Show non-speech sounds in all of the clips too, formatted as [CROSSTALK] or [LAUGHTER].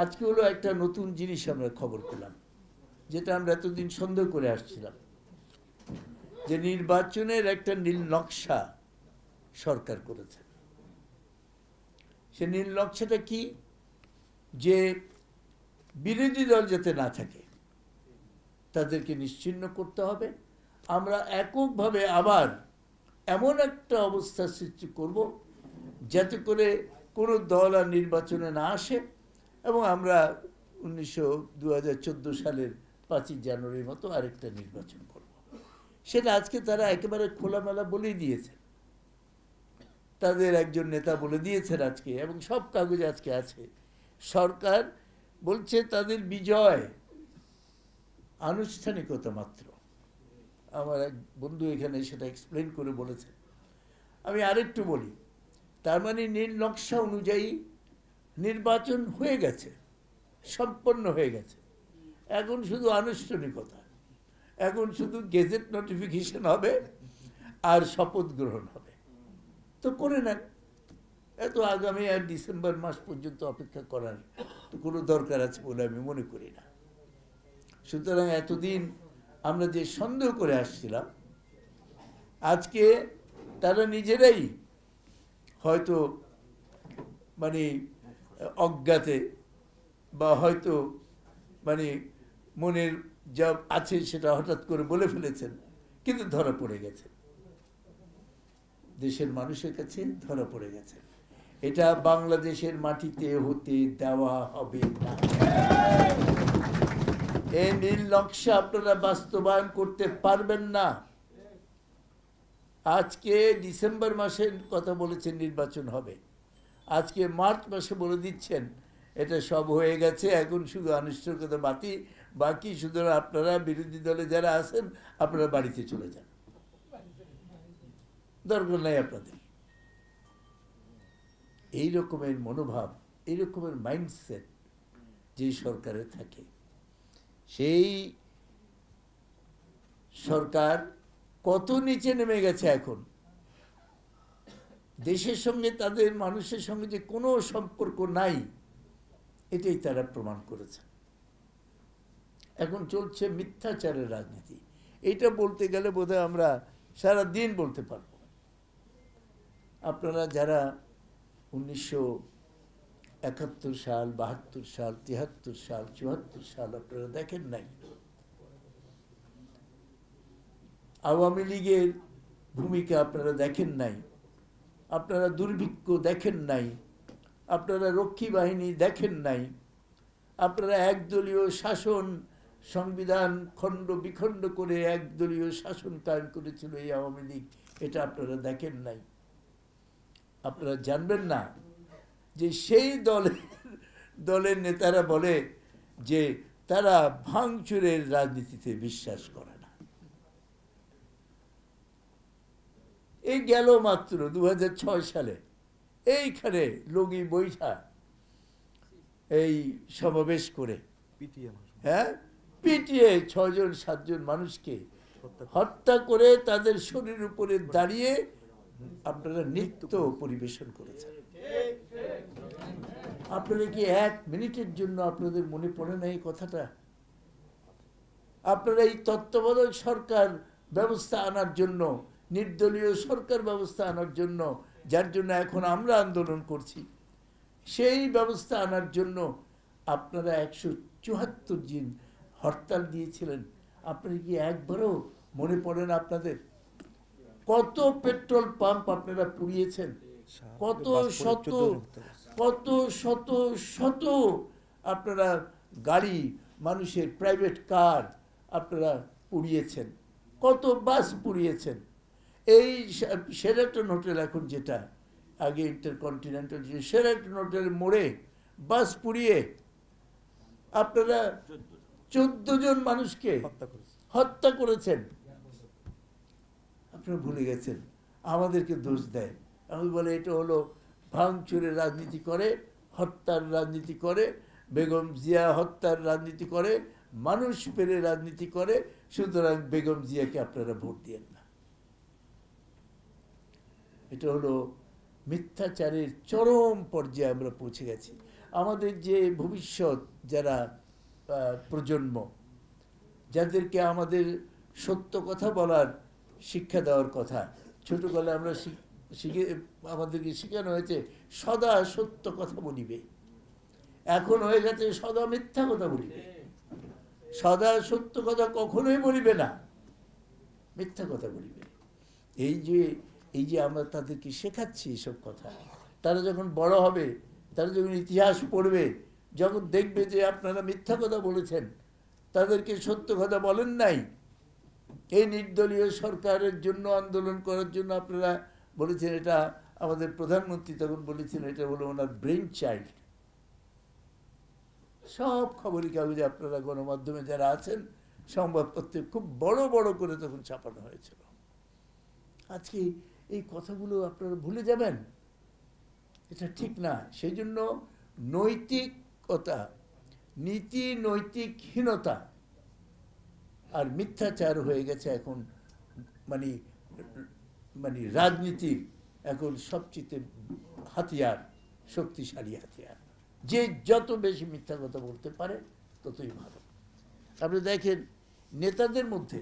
আজকে হলো একটা নতুন জিনিস আমরা খবর পেলাম যেটা আমরা এতদিন সন্দেহ করে আসছিলাম যে নির্বাচনের একটা নীল নকশা সরকার করেছে সে নীল নকশাটা কি যে বিরোধী দল যাতে না থাকে তাদেরকে নিশ্চিন্ন করতে হবে আমরা এককভাবে আবার এমন একটা অবস্থা সৃষ্টি করব যাতে করে কোনো দল আর নির্বাচনে না আসে এবং আমরা উনিশশো দু সালের পাঁচই জানুয়ারির মতো আরেকটা নির্বাচন করব সেটা আজকে তারা একেবারে খোলামেলা বলেই দিয়েছে তাদের একজন নেতা বলে দিয়েছেন আজকে এবং সব কাগজ আজকে আছে সরকার বলছে তাদের বিজয় আনুষ্ঠানিকতা মাত্র আমার এক বন্ধু এখানে সেটা এক্সপ্লেন করে বলেছেন আমি আরেকটু বলি তার মানে নীল নকশা অনুযায়ী নির্বাচন হয়ে গেছে সম্পন্ন হয়ে গেছে এখন শুধু আনুষ্ঠানিকতা এখন শুধু গেজেট নোটিফিকেশন হবে আর শপথ গ্রহণ হবে তো করে নেন এত আগামী আর ডিসেম্বর মাস পর্যন্ত অপেক্ষা করার কোনো দরকার আছে বলে আমি মনে করি না সুতরাং এতদিন আমরা যে সন্দেহ করে আসছিলাম আজকে তারা নিজেরাই হয়তো মানে অজ্ঞাতে বা হয়তো মানে মনের যা আছে সেটা হঠাৎ করে বলে ফেলেছেন কিন্তু ধরা পড়ে গেছে দেশের মানুষের কাছে ধরা পড়ে গেছে এটা বাংলাদেশের মাটিতে হতে দেওয়া হবে না এই নীল নকশা আপনারা বাস্তবায়ন করতে পারবেন না আজকে ডিসেম্বর মাসের কথা বলেছেন নির্বাচন হবে আজকে মার্চ মাসে বলে দিচ্ছেন এটা সব হয়ে গেছে এখন শুধু আনুষ্ঠানিকতা বাতি বাকি শুধু আপনারা বিরোধী দলে যারা আছেন আপনারা বাড়িতে চলে যান দরকার নাই আপনাদের এই রকমের মনোভাব এই রকমের মাইন্ডসেট যে সরকারে থাকে সেই সরকার কত নিচে নেমে গেছে এখন দেশের সঙ্গে তাদের মানুষের সঙ্গে যে কোনো সম্পর্ক নাই এটাই তারা প্রমাণ করেছে এখন চলছে মিথ্যাচারের রাজনীতি এটা বলতে গেলে বোধহয় আমরা সারা দিন বলতে পারব আপনারা যারা উনিশশো একাত্তর সাল বাহাত্তর সাল তিয়াত্তর সাল চুয়াত্তর সাল আপনারা দেখেন নাই আওয়ামী লীগের ভূমিকা আপনারা দেখেন নাই আপনারা দুর্ভিক্ষ দেখেন নাই আপনারা রক্ষী বাহিনী দেখেন নাই আপনারা একদলীয় শাসন সংবিধান খণ্ড বিখণ্ড করে একদলীয় শাসন কায়েম করেছিল এই আওয়ামী লীগ এটা আপনারা দেখেন নাই আপনারা জানবেন না যে সেই দলের [LAUGHS] দলের নেতারা বলে যে তারা ভাঙচুরের রাজনীতিতে বিশ্বাস করেন এই গেল মাত্র দু সালে এইখানে লুঙ্গি বৈঠা এই সমাবেশ করে হ্যাঁ পিটিয়ে ছজন সাতজন মানুষকে হত্যা করে তাদের শরীর উপরে দাঁড়িয়ে আপনারা নৃত্য পরিবেশন করেছেন আপনারা কি এক মিনিটের জন্য আপনাদের মনে পড়ে না এই কথাটা আপনারা এই তত্ত্বাবধায়ক সরকার ব্যবস্থা আনার জন্য নির্দলীয় সরকার ব্যবস্থা আনার জন্য যার জন্য এখন আমরা আন্দোলন করছি সেই ব্যবস্থা আনার জন্য আপনারা একশো চুয়াত্তর দিন হরতাল দিয়েছিলেন আপনারা কি একবারও মনে পড়েন আপনাদের কত পেট্রোল পাম্প আপনারা পুড়িয়েছেন কত শত কত শত শত আপনারা গাড়ি মানুষের প্রাইভেট কার আপনারা পুড়িয়েছেন কত বাস পুড়িয়েছেন এই সেরাটন হোটেল এখন যেটা আগে ইন্টারকন্টিনেন্টাল যে সেরাটন হোটেল মোড়ে বাস পুড়িয়ে আপনারা চোদ্দ জন মানুষকে হত্যা করেছেন আপনারা ভুলে গেছেন আমাদেরকে দোষ দেয় আমি বলে এটা হলো ভাঙচুরের রাজনীতি করে হত্যার রাজনীতি করে বেগম জিয়া হত্যার রাজনীতি করে মানুষ পেরে রাজনীতি করে সুতরাং বেগম জিয়াকে আপনারা ভোট দিয়েন না এটা হলো মিথ্যাচারের চরম পর্যায়ে আমরা পৌঁছে গেছি আমাদের যে ভবিষ্যৎ যারা প্রজন্ম যাদেরকে আমাদের সত্য কথা বলার শিক্ষা দেওয়ার কথা ছোটোবেলায় আমরা শিখে আমাদেরকে শেখানো হয়েছে সদা সত্য কথা বলিবে এখন হয়ে গেছে সদা মিথ্যা কথা বলিবে সদা সত্য কথা কখনোই বলিবে না মিথ্যা কথা বলিবে এই যে এই যে আমরা তাদেরকে শেখাচ্ছি এসব কথা তারা যখন বড় হবে তারা যখন ইতিহাস পড়বে যখন দেখবে যে আপনারা মিথ্যা কথা বলেছেন তাদেরকে সত্য কথা বলেন নাই এই নির্দলীয় সরকারের জন্য আন্দোলন করার জন্য আপনারা বলেছেন এটা আমাদের প্রধানমন্ত্রী তখন বলেছেন এটা হলো ওনার ব্রেন চাইল্ড সব খবরই কাগজে আপনারা গণমাধ্যমে যারা আছেন সংবাদপত্রে খুব বড় বড় করে তখন ছাপানো হয়েছিল আজকে এই কথাগুলো আপনারা ভুলে যাবেন এটা ঠিক না সেই জন্য নৈতিকতা নীতি নৈতিকহীনতা আর মিথ্যাচার হয়ে গেছে এখন মানে মানে রাজনীতির এখন সবচেয়ে হাতিয়ার শক্তিশালী হাতিয়ার যে যত বেশি মিথ্যা কথা বলতে পারে ততই ভালো আপনি দেখেন নেতাদের মধ্যে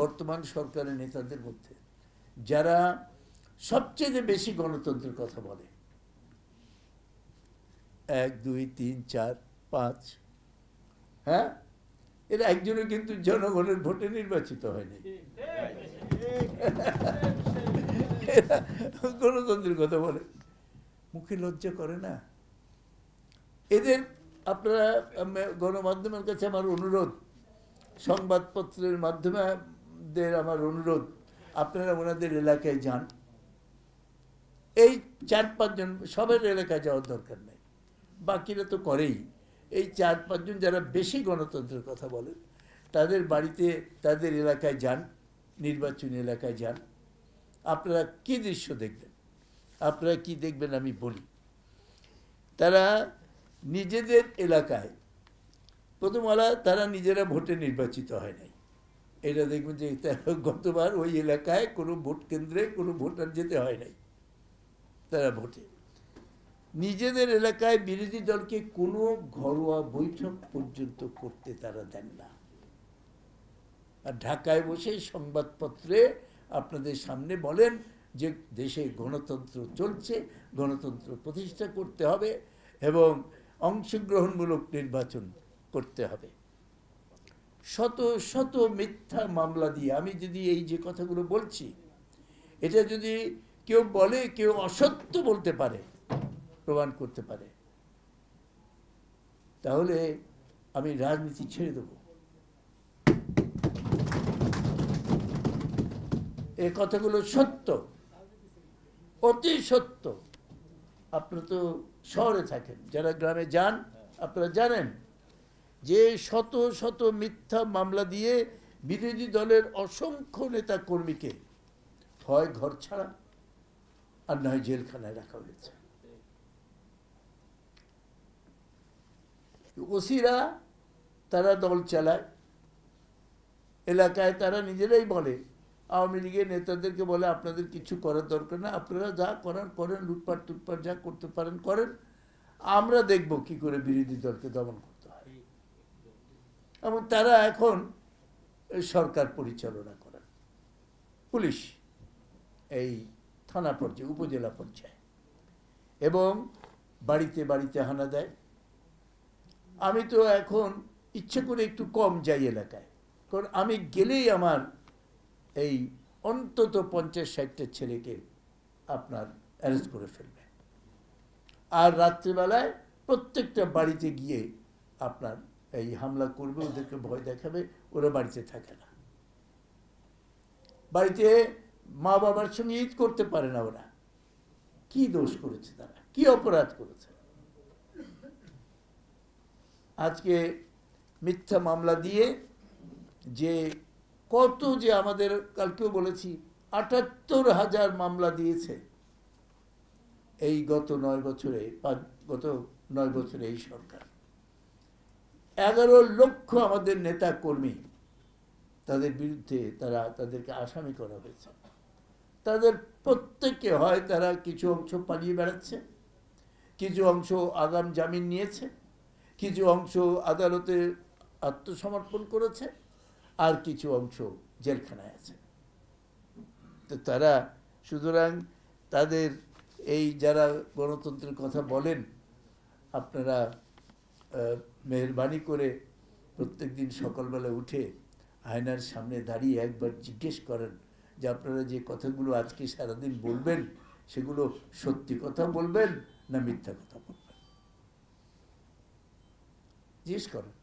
বর্তমান সরকারের নেতাদের মধ্যে যারা সবচেয়ে বেশি গণতন্ত্রের কথা বলে এক দুই তিন চার পাঁচ হ্যাঁ এরা একজনও কিন্তু জনগণের ভোটে নির্বাচিত হয়নি গণতন্ত্রের কথা বলে মুখে লজ্জা করে না এদের আপনারা গণমাধ্যমের কাছে আমার অনুরোধ সংবাদপত্রের মাধ্যমে দের আমার অনুরোধ আপনারা ওনাদের এলাকায় যান এই চার পাঁচজন সবার এলাকায় যাওয়ার দরকার নেই বাকিরা তো করেই এই চার পাঁচজন যারা বেশি গণতন্ত্রের কথা বলেন তাদের বাড়িতে তাদের এলাকায় যান নির্বাচনী এলাকায় যান আপনারা কি দৃশ্য দেখবেন আপনারা কি দেখবেন আমি বলি তারা নিজেদের এলাকায় প্রথম তারা নিজেরা ভোটে নির্বাচিত হয় নাই এটা দেখবেন যে [LAUGHS] গতবার ওই এলাকায় কোনো ভোট কেন্দ্রে কোনো ভোটার যেতে হয় নাই তারা ভোটে নিজেদের এলাকায় বিরোধী দলকে কোনো ঘরোয়া বৈঠক পর্যন্ত করতে তারা দেন না আর ঢাকায় বসে সংবাদপত্রে আপনাদের সামনে বলেন যে দেশে গণতন্ত্র চলছে গণতন্ত্র প্রতিষ্ঠা করতে হবে এবং অংশগ্রহণমূলক নির্বাচন করতে হবে শত শত মিথ্যা মামলা দিয়ে আমি যদি এই যে কথাগুলো বলছি এটা যদি কেউ বলে কেউ অসত্য বলতে পারে প্রমাণ করতে পারে তাহলে আমি রাজনীতি ছেড়ে দেব এ কথাগুলো সত্য অতি সত্য আপনারা তো শহরে থাকেন যারা গ্রামে যান আপনারা জানেন যে শত শত মিথ্যা মামলা দিয়ে বিরোধী দলের অসংখ্য নেতা কর্মীকে হয় ঘর ছাড়া আর নয় জেলখানায় রাখা হয়েছে ওসিরা তারা দল চালায় এলাকায় তারা নিজেরাই বলে আওয়ামী লীগের নেতাদেরকে বলে আপনাদের কিছু করার দরকার না আপনারা যা করার করেন লুটপাট টুটপাট যা করতে পারেন করেন আমরা দেখব কি করে বিরোধী দলকে দমন এবং তারা এখন সরকার পরিচালনা করেন পুলিশ এই থানা পর্যায়ে উপজেলা পর্যায়ে এবং বাড়িতে বাড়িতে হানা দেয় আমি তো এখন ইচ্ছে করে একটু কম যাই এলাকায় কারণ আমি গেলেই আমার এই অন্তত পঞ্চাশ ষাটটা ছেলেকে আপনার অ্যারেঞ্জ করে ফেলবে আর রাত্রিবেলায় প্রত্যেকটা বাড়িতে গিয়ে আপনার এই হামলা করবে ওদেরকে ভয় দেখাবে ওরা বাড়িতে থাকে না বাড়িতে মা বাবার সঙ্গে ঈদ করতে পারে না ওরা কি দোষ করেছে তারা কি অপরাধ করেছে আজকে মিথ্যা মামলা দিয়ে যে কত যে আমাদের কালকেও বলেছি আটাত্তর হাজার মামলা দিয়েছে এই গত নয় বছরে গত নয় বছরে এই সরকার এগারো লক্ষ আমাদের নেতা কর্মী তাদের বিরুদ্ধে তারা তাদেরকে আসামি করা হয়েছে তাদের প্রত্যেককে হয় তারা কিছু অংশ পালিয়ে বেড়াচ্ছে কিছু অংশ আগাম জামিন নিয়েছে কিছু অংশ আদালতে আত্মসমর্পণ করেছে আর কিছু অংশ জেলখানায় আছে তো তারা সুতরাং তাদের এই যারা গণতন্ত্রের কথা বলেন আপনারা মেহরবানি করে প্রত্যেক দিন সকালবেলা উঠে আয়নার সামনে দাঁড়িয়ে একবার জিজ্ঞেস করেন যে আপনারা যে কথাগুলো আজকে সারাদিন বলবেন সেগুলো সত্যি কথা বলবেন না মিথ্যা কথা বলবেন জিজ্ঞেস করেন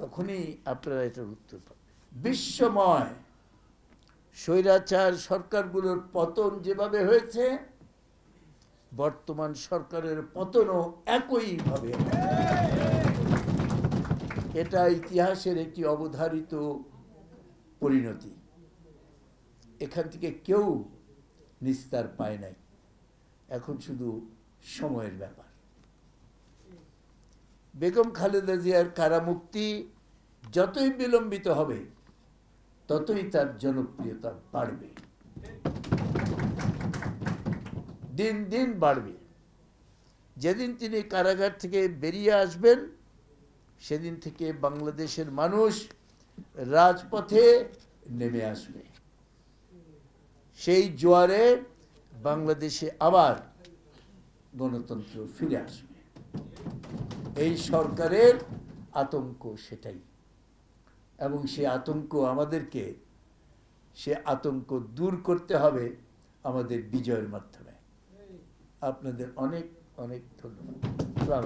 তখনই আপনারা এটার উত্তর পাবেন বিশ্বময় স্বৈরাচার সরকারগুলোর পতন যেভাবে হয়েছে বর্তমান সরকারের পতনও একইভাবে এটা ইতিহাসের একটি অবধারিত পরিণতি এখান থেকে কেউ নিস্তার পায় নাই এখন শুধু সময়ের ব্যাপার বেগম খালেদা জিয়ার কারামুক্তি যতই বিলম্বিত হবে ততই তার জনপ্রিয়তা বাড়বে দিন দিন বাড়বে যেদিন তিনি কারাগার থেকে বেরিয়ে আসবেন সেদিন থেকে বাংলাদেশের মানুষ রাজপথে নেমে আসবে সেই জোয়ারে বাংলাদেশে আবার গণতন্ত্র ফিরে আসবে এই সরকারের আতঙ্ক সেটাই এবং সে আতঙ্ক আমাদেরকে সে আতঙ্ক দূর করতে হবে আমাদের বিজয়ের মাধ্যমে আপনাদের অনেক অনেক ধন্যবাদ